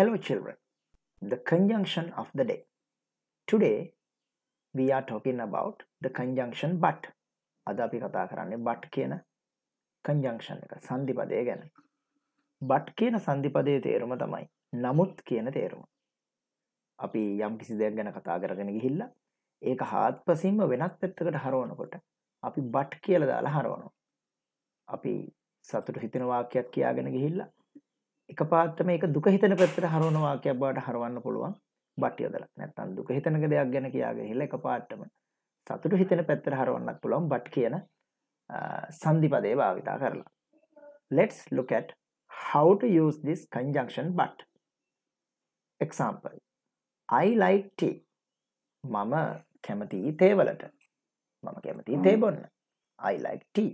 Hello children, the conjunction of the day. Today we are talking about the conjunction but. අද අපි කතා කරන්නේ but කියන conjunction එක සංධිපදය ගැන. but කියන සංධිපදයේ තේරුම තමයි නමුත් කියන තේරුම. අපි යම් කිසි දෙයක් ගැන කතා කරගෙන ගිහිල්ලා ඒක හාත්පසින්ම වෙනත් පැත්තකට හරවනකොට අපි but කියලා දාලා හරවනවා. අපි සතුට හිතෙන වාක්‍යයක් කියාගෙන ගිහිල්ලා එකපාරට මේක දුක හිතන පැත්තට හරවන වාක්‍යයක් බවට හරවන්න පුළුවන් බට්ටියදලා. නැත්තම් දුක හිතනක දෙයක් ගැන කියාගෙන ඉහිල්ලා එකපාරටම සතුට හිතෙන පැත්තට හරවන්නත් පුළුවන් බට් කියන සන්ධිපදේ භාවිතා කරලා. Let's look at how to use this conjunction but. Example. I like tea. මම කැමති තේ වලට. මම කැමති තේ බොන්න. I like tea.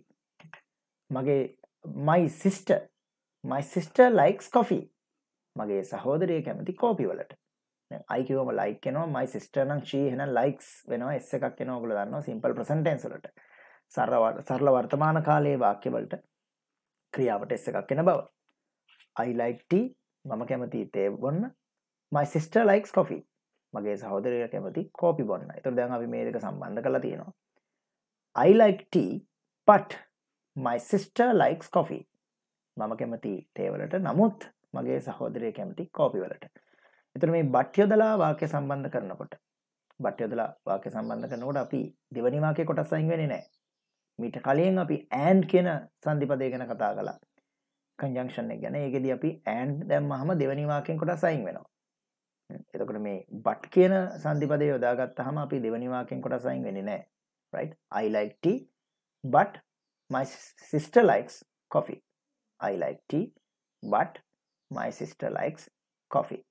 මගේ my sister my sister likes coffee මගේ සහෝදරය කැමති කෝපි වලට අයිකිවම ලයික් කෙනවා මයි සිිස්ටර්නං ශී හෙන ලයික්ස් වෙනවා එස්ස එකක් කෙන ඔගල දන්න සිම්පල් ප්‍රසන්ටන්සලට සරල වර්තමාන කාලයේ වාක්‍යවලට ක්‍රියාවට එස්ස එකක් කෙන බව අයිලයික්ට මම කැමති තේබොන්න මයි සිිස්ට ලයික්ස් කොෆි මගේ සහෝදරය කැමති කෝපි බොන්න තුර දැන් අපි මේක සම්බන්ධ කළ තියෙනවා අයිලයික්ට පට් මයි සිිස්ට ලයික්ස් කොෆී මම කැමති තේවලට නමුත් මගේ සහෝදරය කැමති කෝපිවලට එතර මේ බට්්‍යයොදලා වාක්‍ය සම්බන්ධ කරනකොට බට්්‍යයොදලා වාක්‍ය සම්බන්ධ කරනකොට අපි දෙවනිවාකය කොටස් සංවෙෙන නෑ මීට කලින් අපි ඇන්් කියන සන්ධිපදය ගැන කතා කලා කංජංක්ෂණ ගැන ඒකෙද අපි ඇන්් දැම් හම දෙවනිවාකෙන් කොට සයින් වෙනවා එතකට මේ බට් කියන සන්ධිපදය යොදාගත් හම අපි දෙවනිවාකෙන් කොට සයින් වෙන නෑ රයි් I like tea but my sister likes coffee I like tea, but my sister likes coffee.